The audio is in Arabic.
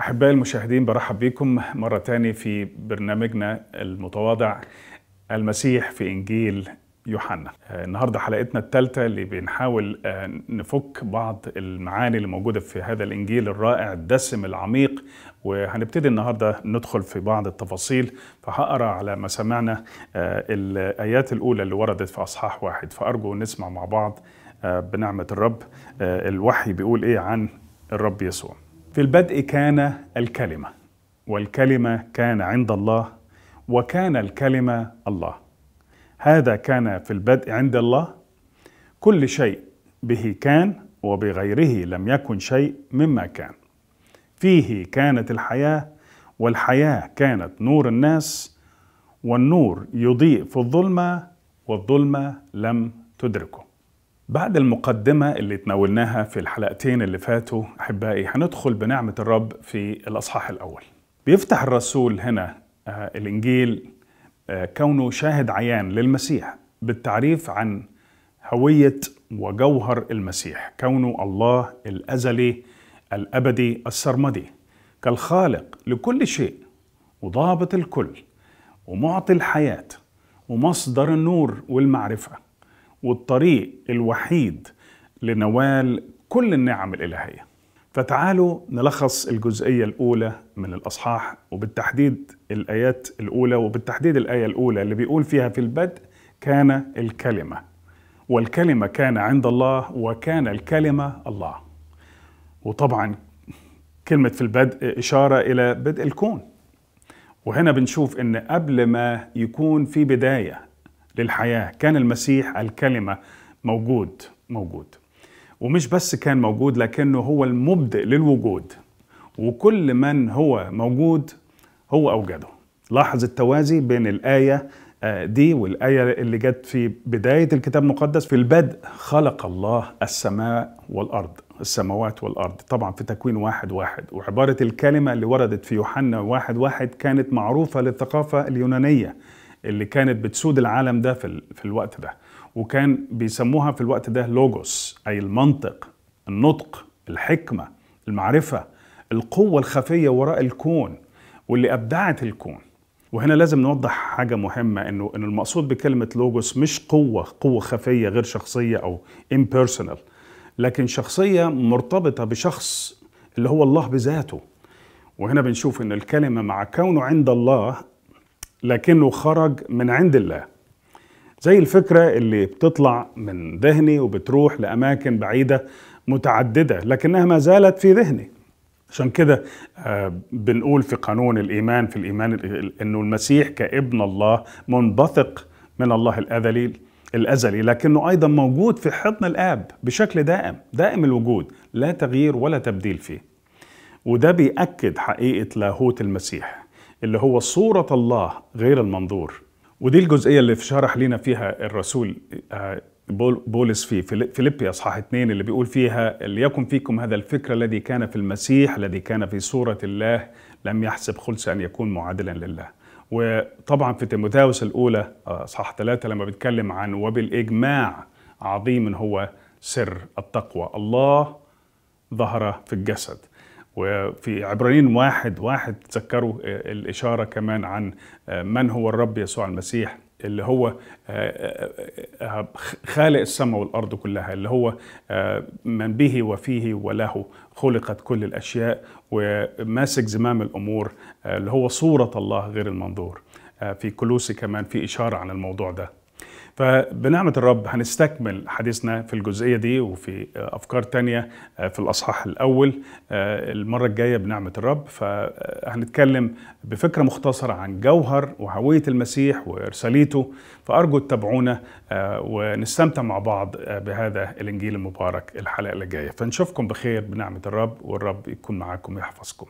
أحبائي المشاهدين برحب بكم مرة تانية في برنامجنا المتواضع المسيح في إنجيل يوحنا آه، النهاردة حلقتنا الثالثة اللي بنحاول آه، نفك بعض المعاني اللي موجودة في هذا الإنجيل الرائع الدسم العميق وهنبتدي النهاردة ندخل في بعض التفاصيل فهقرأ على ما سمعنا آه، الآيات الأولى اللي وردت في أصحاح واحد فأرجو نسمع مع بعض بنعمة الرب الوحي بيقول إيه عن الرب يسوع في البدء كان الكلمة والكلمة كان عند الله وكان الكلمة الله هذا كان في البدء عند الله كل شيء به كان وبغيره لم يكن شيء مما كان فيه كانت الحياة والحياة كانت نور الناس والنور يضيء في الظلمة والظلمة لم تدركه بعد المقدمة اللي تناولناها في الحلقتين اللي فاتوا أحبائي هندخل بنعمة الرب في الأصحاح الأول بيفتح الرسول هنا آه، الإنجيل آه، كونه شاهد عيان للمسيح بالتعريف عن هوية وجوهر المسيح كونه الله الأزلي الأبدي السرمدي كالخالق لكل شيء وضابط الكل ومعطي الحياة ومصدر النور والمعرفة والطريق الوحيد لنوال كل النعم الإلهية فتعالوا نلخص الجزئية الأولى من الأصحاح وبالتحديد الآيات الأولى وبالتحديد الآية الأولى اللي بيقول فيها في البدء كان الكلمة والكلمة كان عند الله وكان الكلمة الله وطبعا كلمة في البدء إشارة إلى بدء الكون وهنا بنشوف ان قبل ما يكون في بدايه للحياة كان المسيح الكلمة موجود موجود ومش بس كان موجود لكنه هو المبدئ للوجود وكل من هو موجود هو أوجده لاحظ التوازي بين الآية آه، دي والآية اللي جت في بداية الكتاب المقدس في البدء خلق الله السماء والأرض السماوات والأرض طبعا في تكوين واحد واحد وعبارة الكلمة اللي وردت في يوحنا واحد واحد كانت معروفة للثقافة اليونانية اللي كانت بتسود العالم ده في, في الوقت ده وكان بيسموها في الوقت ده لوجوس أي المنطق النطق الحكمة المعرفة القوة الخفية وراء الكون واللي أبدعت الكون وهنا لازم نوضح حاجة مهمة إنه إن المقصود بكلمة لوجوس مش قوة قوة خفية غير شخصية أو impersonal لكن شخصية مرتبطة بشخص اللي هو الله بذاته وهنا بنشوف إن الكلمة مع كونه عند الله لكنه خرج من عند الله زي الفكرة اللي بتطلع من ذهني وبتروح لأماكن بعيدة متعددة لكنها ما زالت في ذهني عشان كده آه، بنقول في قانون الإيمان في الإيمان أنه المسيح كابن الله منبثق من الله الأزلي الأزلي لكنه أيضا موجود في حضن الآب بشكل دائم دائم الوجود لا تغيير ولا تبديل فيه وده بيأكد حقيقة لاهوت المسيح اللي هو صورة الله غير المنظور ودي الجزئية اللي شرح لنا فيها الرسول آه، بولس في فيليبي اصحاح 2 اللي بيقول فيها ليكن فيكم هذا الفكر الذي كان في المسيح الذي كان في صورة الله لم يحسب خلص ان يكون معادلا لله. وطبعا في تيموثاوس الاولى آه، اصحاح 3 لما بيتكلم عن وبالاجماع عظيم هو سر التقوى الله ظهر في الجسد وفي عبرانيين واحد واحد تذكروا آه، الإشارة كمان عن آه، من هو الرب يسوع المسيح اللي هو آه، خالق السماء والأرض كلها اللي هو من به وفيه وله خلقت كل الأشياء وماسك زمام الأمور اللي هو صورة الله غير المنظور في كلوسي كمان في إشارة عن الموضوع ده فبنعمة الرب هنستكمل حديثنا في الجزئية دي وفي أفكار تانية آه، في الأصحاح الأول آه، المرة الجاية بنعمة الرب فهنتكلم بفكرة مختصرة عن جوهر وهوية المسيح ورسالته فأرجو تتابعونا آه، ونستمتع مع بعض بهذا الإنجيل المبارك الحلقة اللي جاية فنشوفكم بخير بنعمة الرب والرب يكون معاكم ويحفظكم